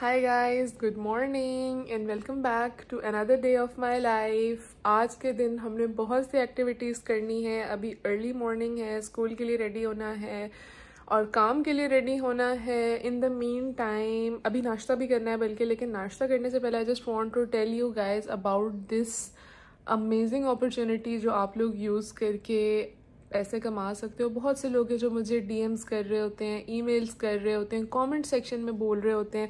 Hi guys good morning and welcome back to another day of my life आज के दिन हमने बहुत सी एक्टिविटीज़ करनी है अभी अर्ली मॉर्निंग है स्कूल के लिए रेडी होना है और काम के लिए रेडी होना है इन द मीन टाइम अभी नाश्ता भी करना है बल्कि लेकिन नाश्ता करने से पहले I just want to tell you guys about this amazing opportunity जो आप लोग यूज़ करके पैसे कमा सकते हो बहुत से लोग हैं जो मुझे डीएम्स कर रहे होते हैं ईमेल्स कर रहे होते हैं कमेंट सेक्शन में बोल रहे होते हैं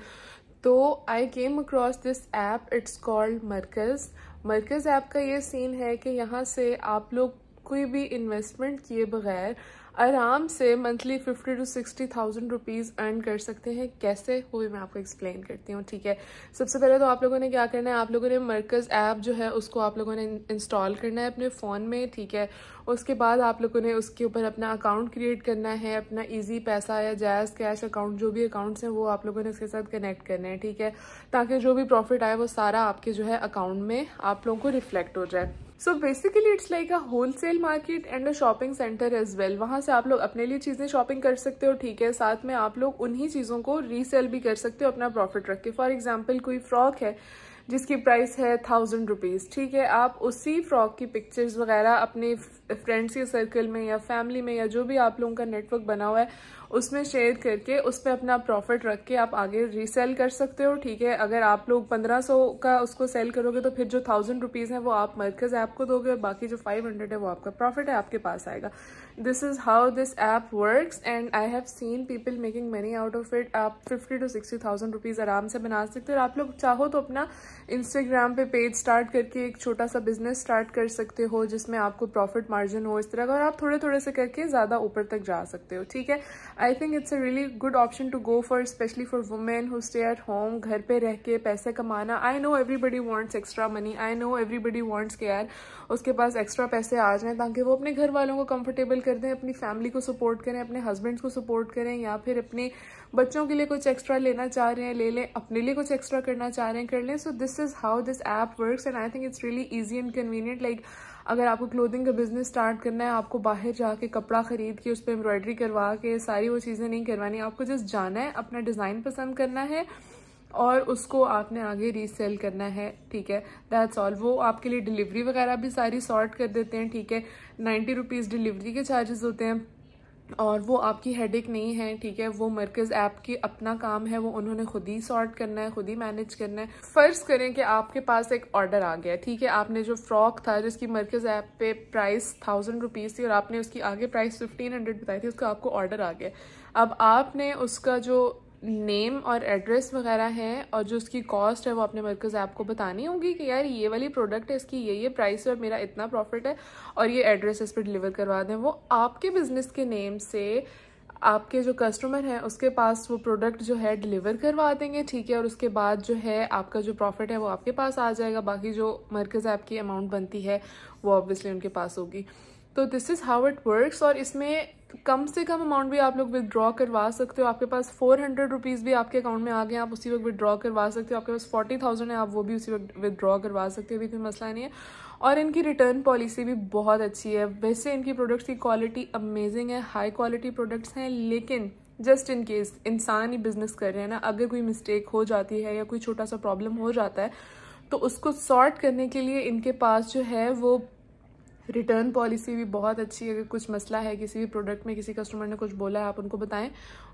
तो I came across this app it's called Markaz Markaz app का ये सीन है कि यहाँ से आप लोग कोई भी इन्वेस्टमेंट किए बगैर आराम से monthly fifty to sixty thousand rupees earn कर सकते हैं कैसे वो भी मैं आपको एक्सप्लेन करती हूँ ठीक है सबसे पहले तो आप लोगों ने क्या करना है आप लोगों ने मर्कज ऐप जो है उसको आप लोगों ने इंस्टॉल करना है अपने फ़ोन में ठीक है उसके बाद आप लोगों ने उसके ऊपर अपना अकाउंट क्रिएट करना है अपना ईजी पैसा या जायज़ कैश अकाउंट जो भी अकाउंट्स हैं वो आप लोगों ने उसके साथ कनेक्ट करना है ठीक है ताकि जो भी प्रॉफिट आए वो सारा आपके जो है अकाउंट में आप लोगों को रिफ्लेक्ट हो जाए so basically it's like a wholesale market and a shopping centre as well वहाँ से आप लोग अपने लिए चीज़ें शॉपिंग कर सकते हो ठीक है साथ में आप लोग उन्हीं चीज़ों को रीसेल भी कर सकते हो अपना प्रॉफिट रख के फॉर एग्जाम्पल कोई फ्रॉक है जिसकी प्राइस है थाउजेंड रुपीज़ ठीक है आप उसी फ्रॉक की पिक्चर्स वगैरह अपने फ्रेंड्स के सर्कल में या फैमिली में या जो भी आप लोगों का नेटवर्क बना हुआ है उसमें शेयर करके उस पर अपना प्रॉफिट रख के आप आगे रीसेल कर सकते हो ठीक है अगर आप लोग 1500 का उसको सेल करोगे तो फिर जो थाउजेंड रुपीज़ है वो आप मरकज़ ऐप को दोगे और बाकी जो 500 है वो आपका प्रॉफिट है आपके पास आएगा this is how this app work and I have seen people making money out of it आप fifty to sixty thousand rupees आराम से बना सकते हो और आप लोग चाहो तो अपना इंस्टाग्राम पे पेज स्टार्ट करके एक छोटा सा बिजनेस स्टार्ट कर सकते हो जिसमें आपको प्रॉफिट मार्जिन हो इस तरह का और आप थोड़े थोड़े से करके ज़्यादा ऊपर तक जा सकते हो ठीक है I think it's a really good option to go for specially for women who stay at home घर पे रह के पैसे कमाना I know everybody wants extra money I know everybody wants के यार उसके पास एक्स्ट्रा पैसे आ जाए ताकि वो अपने घर वालों को कंफर्टेबल कर दें अपनी फैमिली को सपोर्ट करें अपने हस्बैंड को सपोर्ट करें या फिर अपने बच्चों के लिए कुछ एक्स्ट्रा लेना चाह रहे हैं ले लें अपने लिए कुछ एक्स्ट्रा करना चाह रहे हैं कर लें so this is how this app works and I think it's really easy and convenient like अगर आपको क्लोथिंग का बिजनेस स्टार्ट करना है आपको बाहर जाके कपड़ा खरीद के उस पर एम्ब्रॉयडरी करवा के सारी वो चीज़ें नहीं करवानी आपको जस्ट जाना है अपना डिज़ाइन पसंद करना है और उसको आपने आगे रीसेल करना है ठीक है दैट्स ऑल वो आपके लिए डिलीवरी वगैरह भी सारी सॉर्ट कर देते हैं ठीक है नाइन्टी रुपीज़ डिलीवरी के चार्जेस होते हैं और वो आपकी हेडेक नहीं है ठीक है वो मरकज़ ऐप की अपना काम है वो उन्होंने खुद ही सॉर्ट करना है खुद ही मैनेज करना है फ़र्ज़ करें कि आपके पास एक ऑर्डर आ गया ठीक है आपने जो फ्रॉक था जिसकी मरकज़ ऐप पे प्राइस थाउजेंड रुपीज़ थी और आपने उसकी आगे प्राइस फिफ्टीन हंड्रेड बताई थी उसका आपको ऑर्डर आ गया अब आपने उसका जो नेम और एड्रेस वगैरह है और जो उसकी कॉस्ट है वो अपने मरकज़ ऐप को बतानी होगी कि यार ये वाली प्रोडक्ट है इसकी ये ये प्राइस है और मेरा इतना प्रॉफिट है और ये एड्रेस इस पर डिलीवर करवा दें वो आपके बिजनेस के नेम से आपके जो कस्टमर हैं उसके पास वो प्रोडक्ट जो है डिलीवर करवा देंगे ठीक है और उसके बाद जो है आपका जो प्रॉफिट है वो आपके पास आ जाएगा बाकी जो मरकज़ ऐप की अमाउंट बनती है वो ऑब्वियसली उनके पास होगी तो this is how it works और इसमें कम से कम अमाउंट भी आप लोग विदड्रॉ करवा सकते हो आपके पास फोर हंड्रेड रुपीज़ भी आपके अकाउंट में आ गए आप उसी वक्त विदड्रॉ करवा सकते हो आपके पास फोर्टी थाउजेंड है आप वो भी उसी वक्त विदड्रॉ करवा सकते हो अभी कोई मसला नहीं है और इनकी रिटर्न पॉलिसी भी बहुत अच्छी है वैसे इनकी प्रोडक्ट्स की क्वालिटी अमेजिंग है हाई क्वालिटी प्रोडक्ट्स हैं लेकिन जस्ट इन केस इंसान ही बिजनेस कर रहे हैं ना अगर कोई मिस्टेक हो जाती है या कोई छोटा सा प्रॉब्लम हो जाता है तो उसको सॉर्ट करने के लिए इनके पास जो है वो रिटर्न पॉलिसी भी बहुत अच्छी है अगर कुछ मसला है किसी भी प्रोडक्ट में किसी कस्टमर ने कुछ बोला है आप उनको बताएं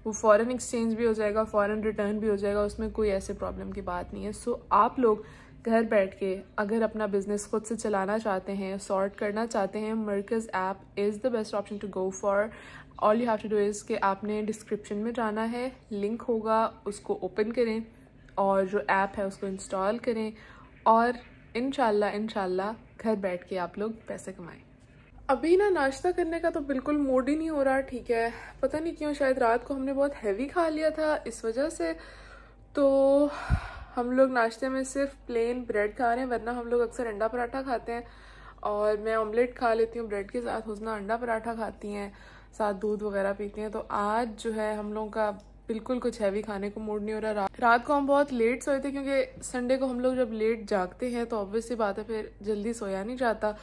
वो फ़ॉरन एक्सचेंज भी हो जाएगा फ़ॉरन रिटर्न भी हो जाएगा उसमें कोई ऐसे प्रॉब्लम की बात नहीं है सो आप लोग घर बैठ के अगर अपना बिजनेस खुद से चलाना चाहते हैं सॉर्ट करना चाहते हैं Markaz app is the best option to go for all you have to do is कि आपने डिस्क्रिप्शन में जाना है लिंक होगा उसको ओपन करें और जो ऐप है उसको इंस्टॉल करें और इन शाला घर बैठ के आप लोग पैसे कमाएं अभी ना नाश्ता करने का तो बिल्कुल मूड ही नहीं हो रहा ठीक है पता नहीं क्यों शायद रात को हमने बहुत हैवी खा लिया था इस वजह से तो हम लोग नाश्ते में सिर्फ प्लेन ब्रेड खा रहे हैं वरना हम लोग अक्सर अंडा पराठा खाते हैं और मैं ऑमलेट खा लेती हूँ ब्रेड के साथ हुसना अंडा पराठा खाती हैं साथ दूध वगैरह पीती हैं तो आज जो है हम लोगों का बिल्कुल कुछ हैवी खाने को मूड नहीं हो रहा रात रात को हम बहुत लेट सोए थे क्योंकि संडे को हम लोग जब लेट जागते हैं तो ऑब्वियसली बात है फिर जल्दी सोया नहीं जाता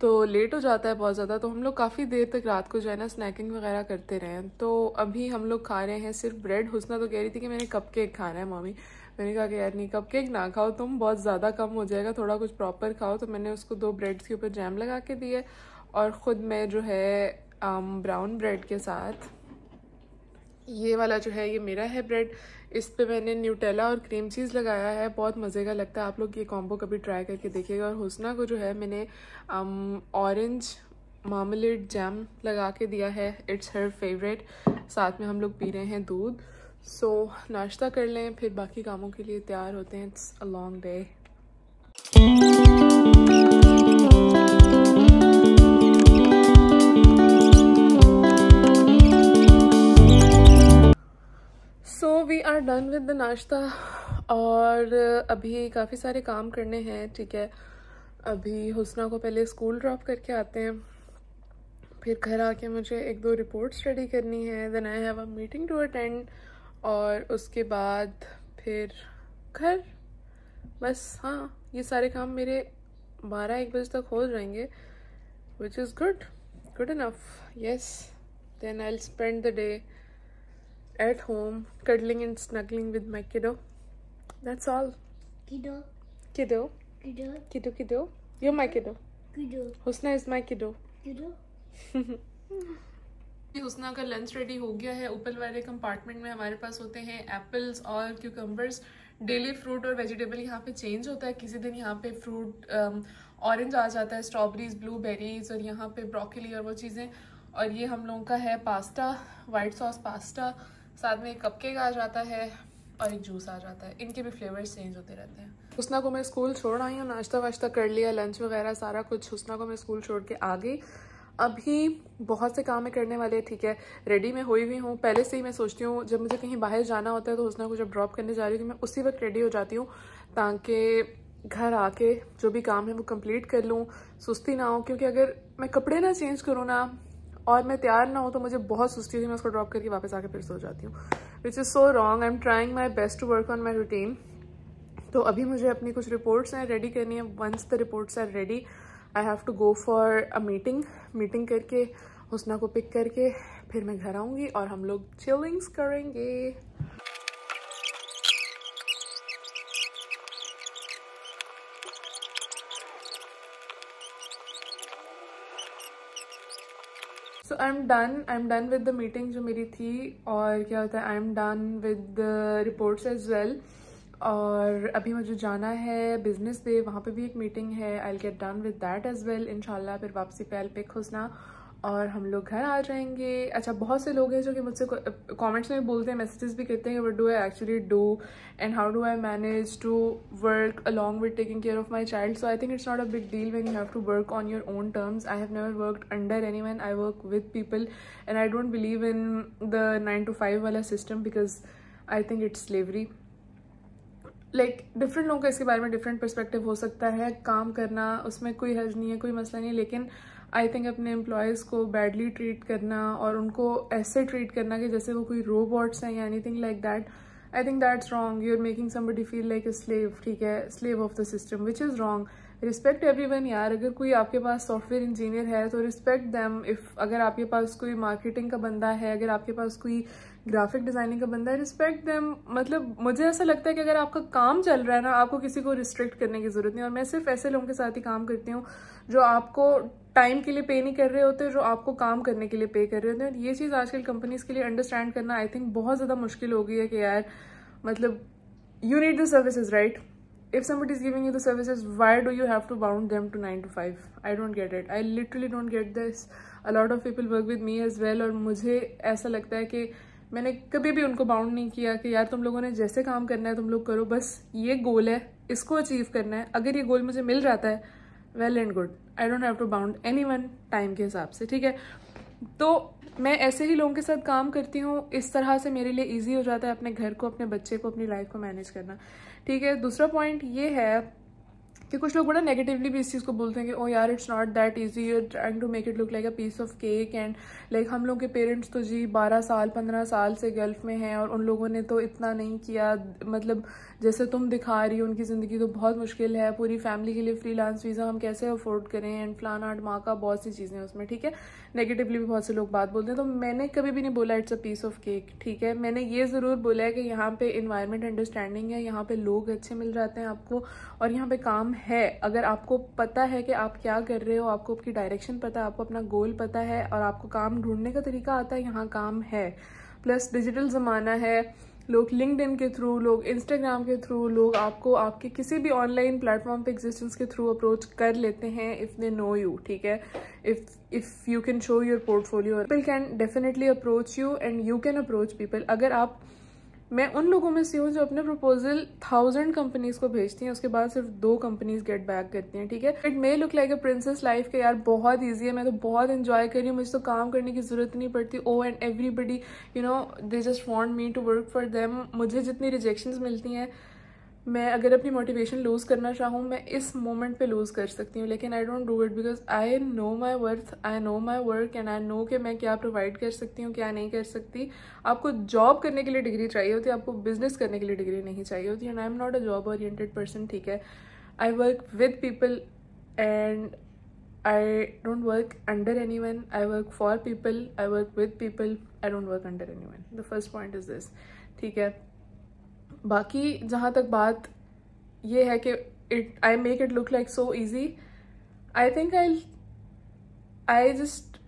तो लेट हो जाता है बहुत ज़्यादा तो हम लोग काफ़ी देर तक रात को जो है ना स्नैकिंग वगैरह करते रहे तो अभी हम लोग खा रहे हैं सिर्फ ब्रेड हुसना तो कह रही थी कि मैंने कप केक खाना है मम्मी मैंने कहा कि यार नहीं कप केक ना खाओ तुम बहुत ज़्यादा कम हो जाएगा थोड़ा कुछ प्रॉपर खाओ तो मैंने उसको दो ब्रेड्स के ऊपर जैम लगा के दिए और ख़ुद मैं जो है ब्राउन um, ब्रेड के साथ ये वाला जो है ये मेरा है ब्रेड इस पे मैंने न्यूटेला और क्रीम चीज़ लगाया है बहुत मज़े का लगता है आप लोग ये कॉम्बो कभी ट्राई करके देखिएगा और हुसना को जो है मैंने ऑरेंज मामलेट जैम लगा के दिया है इट्स हर फेवरेट साथ में हम लोग पी रहे हैं दूध सो so, नाश्ता कर लें फिर बाकी कामों के लिए तैयार होते हैं it's a long day are done with the nashta और अभी काफ़ी सारे काम करने हैं ठीक है अभी हुसना को पहले स्कूल ड्रॉप करके आते हैं फिर घर आके मुझे एक दो रिपोर्ट स्टडी करनी है then I have a meeting to attend और उसके बाद फिर घर बस हाँ ये सारे काम मेरे बारह एक बजे तक हो जाएंगे which is good good enough yes then I spend the day at home, cuddling and snuggling with my kiddo. That's all. Kiddo. Kiddo. Kiddo. Kiddo, kiddo. You're my kiddo. Kiddo. Husna is my kiddo. Kiddo. Husna का lunch ready हो गया है ऊपर वाले compartment में हमारे पास होते हैं एप्पल्स और क्यूकम्बर्स डेली फ्रूट और वेजिटेबल यहाँ पे चेंज होता है किसी दिन यहाँ पे फ्रूट ऑरेंज um, आ जाता है स्ट्रॉबेरीज ब्लूबेरीज और यहाँ पे ब्रोकली और वो चीज़ें और ये हम लोगों का है पास्ता वाइट सॉस पास्ता साथ में एक कप केक आ जाता है और एक जूस आ जाता है इनके भी फ्लेवर्स चेंज होते रहते हैं हुसना को मैं स्कूल छोड़ आई हूँ नाश्ता वाश्ता कर लिया लंच वगैरह सारा कुछ हुसना को मैं स्कूल छोड़ के आ गई अभी बहुत से काम है करने वाले ठीक है रेडी मैं हुई हुई हूँ पहले से ही मैं सोचती हूँ जब मुझे कहीं बाहर जाना होता है तो हुसना को जब ड्रॉप करने जा रही हूँ तो मैं उसी वक्त रेडी हो जाती हूँ ताकि घर आके जो भी काम है वो कंप्लीट कर लूँ सुस्ती ना हो क्योंकि अगर मैं कपड़े ना चेंज करूँ ना और मैं तैयार ना हूँ तो मुझे बहुत सुस्ती थी मैं उसको ड्रॉप करके वापस आके फिर सो जाती हूँ which is so wrong I am trying my best to work on my routine तो अभी मुझे अपनी कुछ रिपोर्ट्स हैं रेडी करनी है once the reports are ready I have to go for a meeting meeting करके हुसना को पिक करके फिर मैं घर आऊँगी और हम लोग चिलिंग्स करेंगे I am done I am done with the meeting जो मेरी थी और क्या होता है I am done with reports as well और अभी मुझे जाना है बिजनेस डे वहाँ पे भी एक मीटिंग है I get done with that as well इनशाला फिर वापसी पे एल पिक हुसना और हम लोग घर आ जाएंगे अच्छा बहुत से लोग हैं जो कि मुझसे कमेंट्स में बोलते हैं मैसेजेस भी करते हैं what do I actually do and how do I manage to work along with taking care of my child so I think it's not a big deal when you have to work on your own terms I have never work under anyone I work with people and I don't believe in the nine to five वाला system because I think it's slavery like like, different लोगों का इसके बारे में different perspective हो सकता है काम करना उसमें कोई हर्ज नहीं है कोई मसला नहीं लेकिन आई थिंक अपने एम्प्लॉयज़ को बैडली ट्रीट करना और उनको ऐसे ट्रीट करना कि जैसे वो कोई रोबोट्स हैं या anything like that I think that's wrong you are making somebody feel like a slave ठीक है slave of the system which is wrong respect everyone यार अगर कोई आपके पास सॉफ्टवेयर इंजीनियर है तो रिस्पेक्ट दैम इफ़ अगर आपके पास कोई मार्केटिंग का बंदा है अगर आपके पास कोई ग्राफिक डिज़ाइनिंग का बंदा है रिस्पेक्ट दैम मतलब मुझे ऐसा लगता है कि अगर आपका काम चल रहा है ना आपको किसी को रिस्ट्रिक्ट करने की ज़रूरत नहीं और मैं सिर्फ ऐसे लोगों के साथ ही काम करती हूँ जो आपको टाइम के लिए पे नहीं कर रहे होते जो आपको काम करने के लिए पे कर रहे होते हैं ये चीज़ आजकल कंपनीज के लिए अंडरस्टैंड करना आई थिंक बहुत ज़्यादा मुश्किल हो गई है कि यार मतलब you need the services right if someone is giving you the service why do you have to bound them to 9 to 5 i don't get it i literally don't get this a lot of people work with me as और मुझे ऐसा लगता है कि मैंने कभी भी उनको बाउंड नहीं किया कि यार तुम लोगों ने जैसे काम करना है तुम लोग करो बस ये गोल है इसको अचीव करना है अगर ये गोल मुझे मिल जाता है well and good I don't have to bound anyone time के हिसाब से ठीक है तो मैं ऐसे ही लोगों के साथ काम करती हूँ इस तरह से मेरे लिए इजी हो जाता है अपने घर को अपने बच्चे को अपनी लाइफ को मैनेज करना ठीक है दूसरा पॉइंट ये है कि कुछ लोग बड़ा नेगेटिवली भी इस चीज़ को बोलते हैं कि ओ oh यार it's not that easy you trying to make it look like a piece of cake and like हम लोग के पेरेंट्स तो जी बारह साल पंद्रह साल से गल्फ में हैं और उन लोगों ने तो इतना नहीं किया मतलब जैसे तुम दिखा रही हो उनकी ज़िंदगी तो बहुत मुश्किल है पूरी फैमिली के लिए फ्री वीज़ा हम कैसे अफोर्ड करें एंड फ्लान आर्ट माँ का बहुत सी चीज़ें उसमें ठीक है नेगेटिवली भी बहुत से लोग बात बोलते हैं तो मैंने कभी भी नहीं बोला it's a piece of cake ठीक है मैंने ये ज़रूर बोला है कि यहाँ पर इन्वायरमेंट अंडरस्टैंडिंग है यहाँ पर लोग अच्छे मिल जाते हैं आपको और यहाँ पे काम है अगर आपको पता है कि आप क्या कर रहे हो आपको आपकी डायरेक्शन पता है आपको अपना गोल पता है और आपको काम ढूंढने का तरीका आता है यहाँ काम है प्लस डिजिटल ज़माना है लोग लिंकड के थ्रू लोग इंस्टाग्राम के थ्रू लोग आपको आपके किसी भी ऑनलाइन प्लेटफॉर्म पे एग्जिस्टेंस के थ्रू अप्रोच कर लेते हैं इफ़ दे नो यू ठीक है if if you can show your portfolio people can definitely approach you and you can approach people अगर आप मैं उन लोगों में से हूँ जो अपने प्रपोजल थाउजेंड कंपनीज को भेजती हैं उसके बाद सिर्फ दो कंपनीज गेट बैक करती हैं ठीक है it may look like a princess life के यार बहुत ईजी है मैं तो बहुत इन्जॉय कर रही हूँ मुझे तो काम करने की जरूरत नहीं पड़ती oh and everybody you know they just want me to work for them मुझे जितनी रिजेक्शन मिलती हैं मैं अगर अपनी मोटिवेशन लूज़ करना चाहूँ मैं इस मोमेंट पे लूज़ कर सकती हूँ लेकिन I don't do it because I know my worth I know my work and I know कि मैं क्या प्रोवाइड कर सकती हूँ क्या नहीं कर सकती आपको जॉब करने के लिए डिग्री चाहिए होती है आपको बिजनेस करने के लिए डिग्री नहीं चाहिए होती and I am not a job oriented person ठीक है I work with people and I don't work under anyone I work for people I work with people I don't work under anyone the first point is this ठीक है बाकी जहाँ तक बात ये है कि it I make it look like so easy I think I I just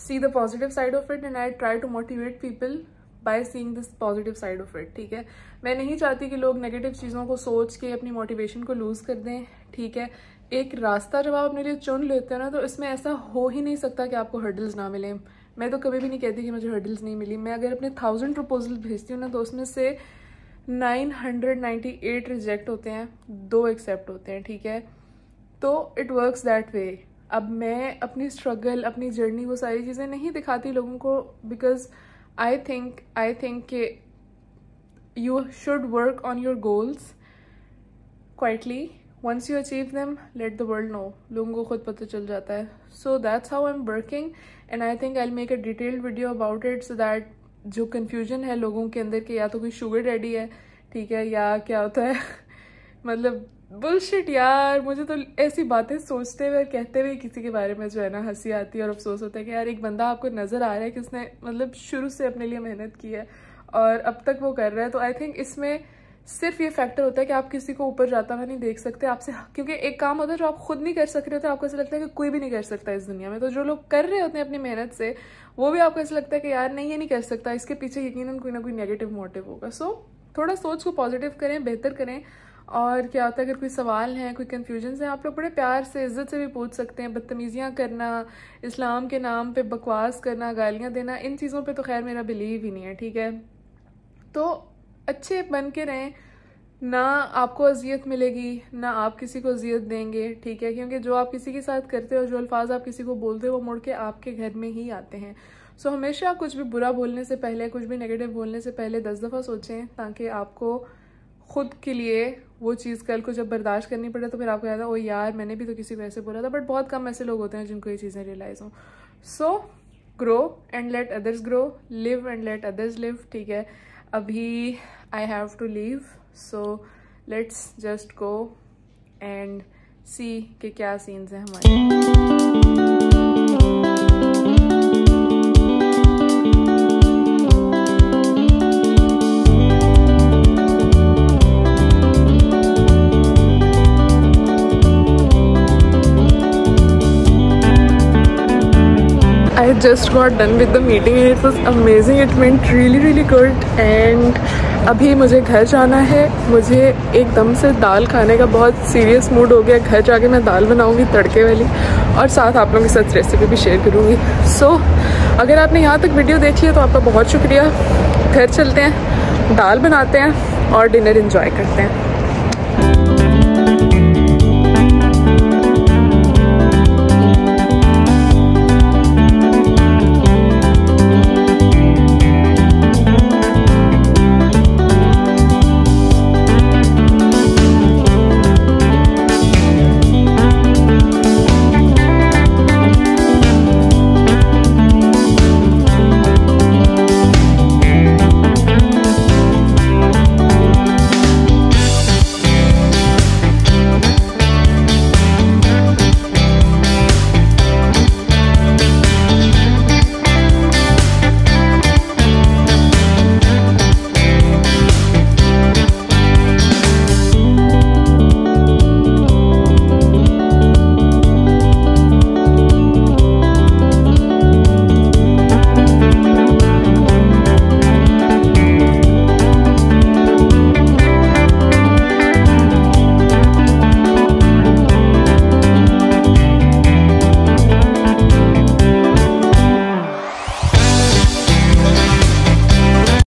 see the positive side of it and I try to motivate people by seeing this positive side of it ठीक है मैं नहीं चाहती कि लोग negative चीज़ों को सोच के अपनी मोटिवेशन को लूज़ कर दें ठीक है एक रास्ता जब आप अपने लिए चुन लेते हो ना तो इसमें ऐसा हो ही नहीं सकता कि आपको हर्डल्स ना मिलें मैं तो कभी भी नहीं कहती कि मुझे हर्डल्स नहीं मिली मैं अगर अपने थाउजेंड प्रपोजल भेजती हूँ ना तो उसमें से 998 रिजेक्ट होते हैं दो एक्सेप्ट होते हैं ठीक है तो इट वर्क्स दैट वे अब मैं अपनी स्ट्रगल अपनी जर्नी वो सारी चीज़ें नहीं दिखाती लोगों को because I think I think के you should work on your goals quietly once you achieve them let the world know लोगों को खुद पता चल जाता है so how I am working and I think I'll make a detailed video about it so that जो confusion है लोगों के अंदर कि या तो कोई शुगर डैडी है ठीक है या क्या होता है मतलब बुलशिट यार मुझे तो ऐसी बातें सोचते हुए कहते हुए किसी के बारे में जो है ना हंसी आती है और अफसोस होता है कि यार एक बंदा आपको नज़र आ रहा है कि उसने मतलब शुरू से अपने लिए मेहनत की है और अब तक वो कर रहा है तो आई थिंक इसमें सिर्फ ये फैक्टर होता है कि आप किसी को ऊपर जाता हुआ नहीं देख सकते आपसे क्योंकि एक काम होता है जो आप खुद नहीं कर सक रहे होते तो आपको ऐसा लगता है कि कोई भी नहीं कर सकता इस दुनिया में तो जो लोग कर रहे होते हैं अपनी मेहनत से वो भी आपको ऐसा लगता है कि यार नहीं ये नहीं कर सकता इसके पीछे यकीन कोई ना कोई नेगेटिव मोटिव होगा सो so, थोड़ा सोच को पॉजिटिव करें बेहतर करें और क्या होता है अगर कोई सवाल हैं कोई कन्फ्यूजन हैं आप लोग बड़े प्यार से इज्जत से भी पूछ सकते हैं बदतमीज़ियाँ करना इस्लाम के नाम पे बकवास करना गालियाँ देना इन चीज़ों पे तो खैर मेरा बिलीव ही नहीं है ठीक है तो अच्छे बन के रहें ना आपको अजियत मिलेगी ना आप किसी को अजियत देंगे ठीक है क्योंकि जो आप किसी के साथ करते हो जो अल्फाज आप किसी को बोलते हो वो मुड़ के आपके घर में ही आते हैं सो so, हमेशा कुछ भी बुरा बोलने से पहले कुछ भी नेगेटिव बोलने से पहले दस दफ़ा सोचें ताकि आपको खुद के लिए वो चीज़ कल को जब बर्दाश्त करनी पड़े तो फिर आपको याद है ओ यार मैंने भी तो किसी को ऐसे बोला था बट बहुत कम ऐसे लोग होते हैं जिनको ये चीज़ें रियलाइज़ हों so grow and let others grow live and let others live ठीक है अभी I have to leave so let's just go and see के क्या सीन्स हैं हमारे just got done with the meeting and it was amazing it went really really good and अभी मुझे घर जाना है मुझे एकदम से दाल खाने का बहुत सीरियस मूड हो गया घर जाके मैं दाल बनाऊंगी तड़के वाली और साथ आप लोगों के साथ रेसिपी भी शेयर करूँगी सो so, अगर आपने यहाँ तक वीडियो देखी है तो आपका बहुत शुक्रिया घर चलते हैं दाल बनाते हैं और डिनर इन्जॉय करते हैं